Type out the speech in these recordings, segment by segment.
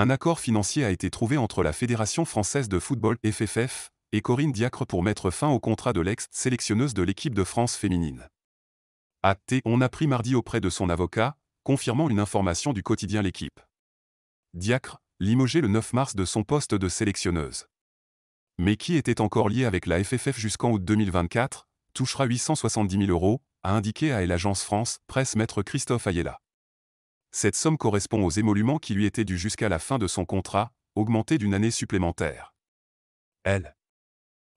Un accord financier a été trouvé entre la Fédération française de football FFF et Corinne Diacre pour mettre fin au contrat de l'ex-sélectionneuse de l'équipe de France féminine. A.T. On a pris mardi auprès de son avocat, confirmant une information du quotidien L'équipe. Diacre, limogé le 9 mars de son poste de sélectionneuse. Mais qui était encore lié avec la FFF jusqu'en août 2024, touchera 870 000 euros, a indiqué à l'agence France Presse maître Christophe Ayella. Cette somme correspond aux émoluments qui lui étaient dus jusqu'à la fin de son contrat, augmentés d'une année supplémentaire. Elle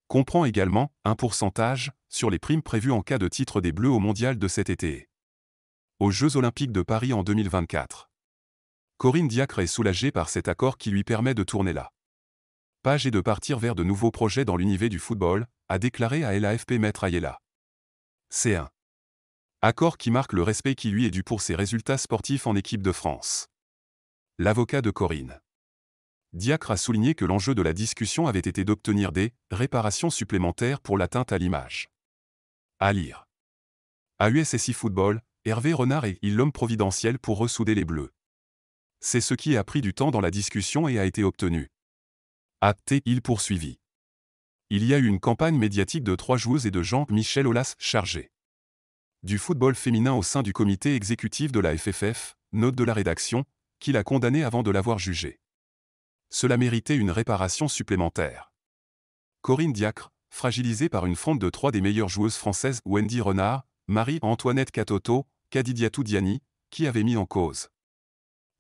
comprend également un pourcentage sur les primes prévues en cas de titre des Bleus au mondial de cet été. Aux Jeux olympiques de Paris en 2024. Corinne Diacre est soulagée par cet accord qui lui permet de tourner là. page et de partir vers de nouveaux projets dans l'univers du football, a déclaré à LAFP Maître Ayela. C1. Accord qui marque le respect qui lui est dû pour ses résultats sportifs en équipe de France. L'avocat de Corinne. Diacre a souligné que l'enjeu de la discussion avait été d'obtenir des réparations supplémentaires pour l'atteinte à l'image. À lire. À USSI Football, Hervé Renard est il l'homme providentiel pour ressouder les Bleus. C'est ce qui a pris du temps dans la discussion et a été obtenu. Apté, il poursuivit. Il y a eu une campagne médiatique de trois joueuses et de Jean-Michel Aulas chargé du football féminin au sein du comité exécutif de la FFF, note de la rédaction, qui l'a condamné avant de l'avoir jugée. Cela méritait une réparation supplémentaire. Corinne Diacre, fragilisée par une fronde de trois des meilleures joueuses françaises Wendy Renard, Marie-Antoinette Catoto, Kadidiatou Diani, qui avait mis en cause.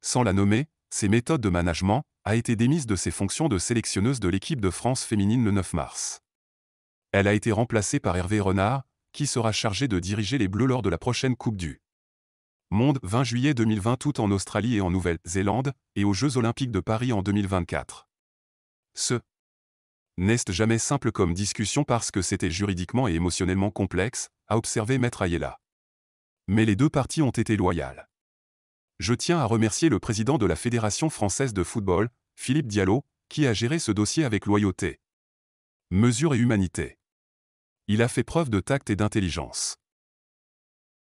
Sans la nommer, ses méthodes de management, a été démise de ses fonctions de sélectionneuse de l'équipe de France féminine le 9 mars. Elle a été remplacée par Hervé Renard, qui sera chargé de diriger les Bleus lors de la prochaine Coupe du Monde 20 juillet 2020 tout en Australie et en Nouvelle-Zélande, et aux Jeux Olympiques de Paris en 2024. Ce n'est jamais simple comme discussion parce que c'était juridiquement et émotionnellement complexe, a observé Maître Ayela. Mais les deux parties ont été loyales. Je tiens à remercier le président de la Fédération française de football, Philippe Diallo, qui a géré ce dossier avec loyauté, mesure et humanité. Il a fait preuve de tact et d'intelligence.